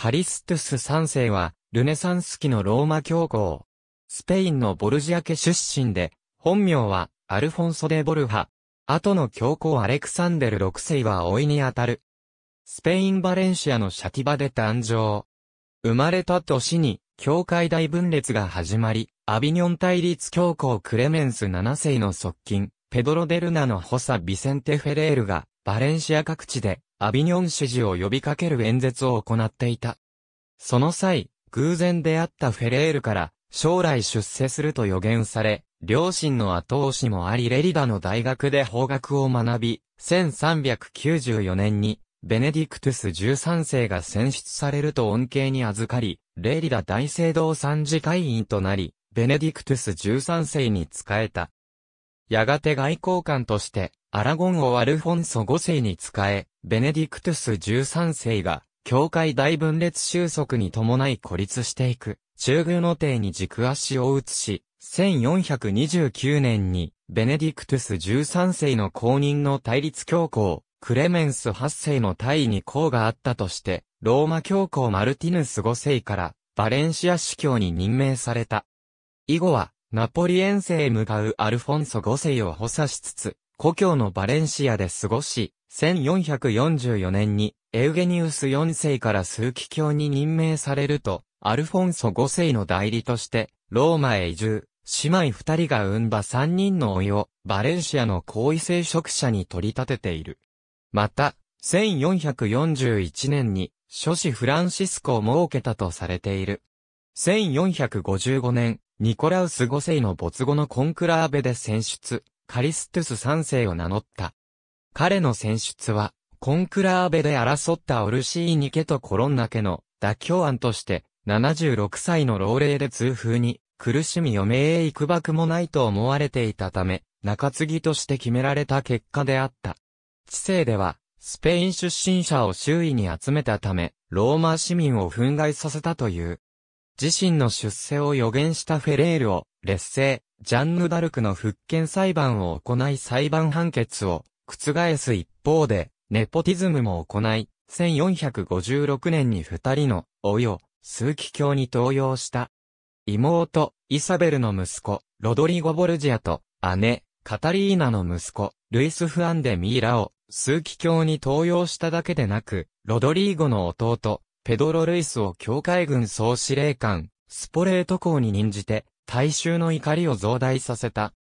カリストゥス3世は、ルネサンス期のローマ教皇。スペインのボルジア家出身で、本名は、アルフォンソ・デ・ボルハ。後の教皇アレクサンデル6世は老いにあたる。スペイン・バレンシアのシャティバで誕生。生まれた年に、教会大分裂が始まり、アビニョン対立教皇クレメンス7世の側近、ペドロ・デルナの補佐ビセンテ・フェレールが、バレンシア各地でアビニョン支持を呼びかける演説を行っていた。その際、偶然出会ったフェレールから、将来出世すると予言され、両親の後押しもありレリダの大学で法学を学び、1394年に、ベネディクトゥス13世が選出されると恩恵に預かり、レリダ大聖堂参事会員となり、ベネディクトゥス13世に仕えた。やがて外交官として、アラゴン王アルフォンソ5世に仕え、ベネディクトゥス13世が、教会大分裂収束に伴い孤立していく、中宮の帝に軸足を移し、1429年に、ベネディクトゥス13世の公認の対立教皇、クレメンス8世の大位に功があったとして、ローマ教皇マルティヌス5世から、バレンシア司教に任命された。以後は、ナポリエンセへ向かうアルフォンソ5世を補佐しつつ、故郷のバレンシアで過ごし、1444年にエウゲニウス4世から数奇教に任命されると、アルフォンソ5世の代理として、ローマへ移住、姉妹二人が産んだ三人のいを、バレンシアの皇位聖職者に取り立てている。また、1441年に、諸子フランシスコを設けたとされている。1455年、ニコラウス5世の没後のコンクラーベで選出、カリストゥス3世を名乗った。彼の選出は、コンクラーベで争ったオルシーニ家とコロンナ家の妥協案として、76歳の老齢で痛風に苦しみ余命へ行くばくもないと思われていたため、中継ぎとして決められた結果であった。知性では、スペイン出身者を周囲に集めたため、ローマ市民を憤慨させたという。自身の出世を予言したフェレールを劣勢、ジャンヌ・ダルクの復権裁判を行い裁判判決を覆す一方で、ネポティズムも行い、1456年に二人の、およ、数奇教に登用した。妹、イサベルの息子、ロドリゴ・ボルジアと、姉、カタリーナの息子、ルイス・フアンデ・ミーラを、数奇教に登用しただけでなく、ロドリーゴの弟、ペドロ・ルイスを教会軍総司令官、スポレート校に任じて、大衆の怒りを増大させた。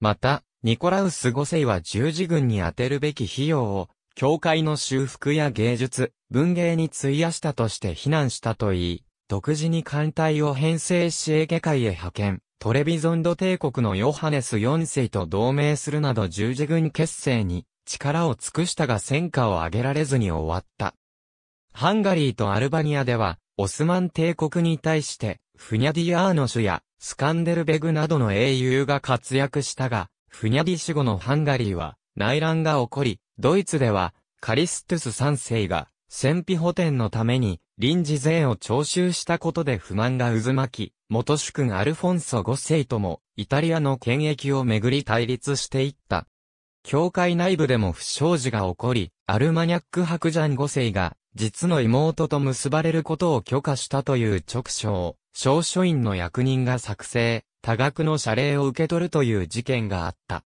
また、ニコラウス5世は十字軍に充てるべき費用を、教会の修復や芸術、文芸に費やしたとして非難したといい、独自に艦隊を編成しエーゲへ派遣、トレビゾンド帝国のヨハネス4世と同盟するなど十字軍結成に力を尽くしたが戦果を上げられずに終わった。ハンガリーとアルバニアでは、オスマン帝国に対して、フニャディアーノシュやスカンデルベグなどの英雄が活躍したが、フニャディ死後のハンガリーは内乱が起こり、ドイツではカリストゥス3世が戦費補填のために臨時税を徴収したことで不満が渦巻き、元主君アルフォンソ5世ともイタリアの権益をめぐり対立していった。教会内部でも不祥事が起こり、アルマニャック白ジャン5世が実の妹と結ばれることを許可したという直称。を小書院の役人が作成、多額の謝礼を受け取るという事件があった。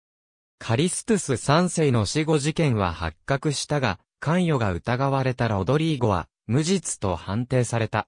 カリストゥス3世の死後事件は発覚したが、関与が疑われたロドリーゴは、無実と判定された。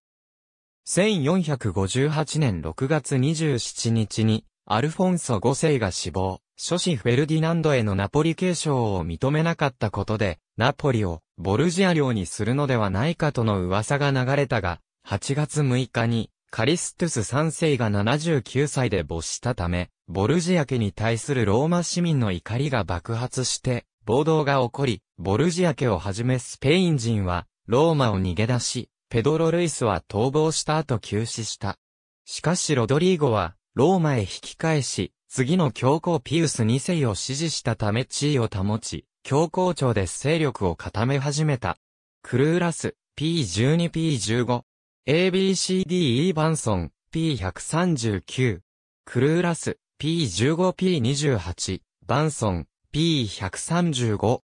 1458年6月27日に、アルフォンソ5世が死亡、諸子フェルディナンドへのナポリ継承を認めなかったことで、ナポリをボルジア領にするのではないかとの噂が流れたが、8月6日にカリストゥス3世が79歳で没したため、ボルジア家に対するローマ市民の怒りが爆発して、暴動が起こり、ボルジア家をはじめスペイン人は、ローマを逃げ出し、ペドロ・ルイスは逃亡した後急死した。しかしロドリーゴは、ローマへ引き返し、次の教皇ピウス2世を支持したため地位を保ち、教皇庁で勢力を固め始めた。クルーラス、P12P15、ABCDE バンソン、P139。クルーラス、P15P28。バンソン、P135。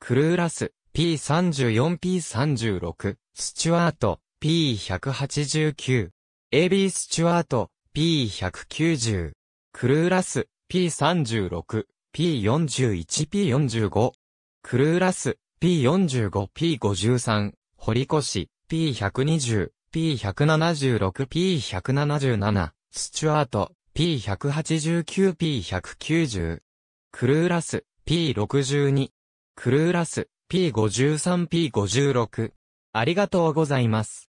クルーラス、P34P36。スチュワート、P189。AB スチュワート、P190。クルーラス、P36。P41P45。クルーラス、P45P53。堀越、P120。P176、P177、スチュアート、P189、P190。クルーラス、P62。クルーラス、P53、P56。ありがとうございます。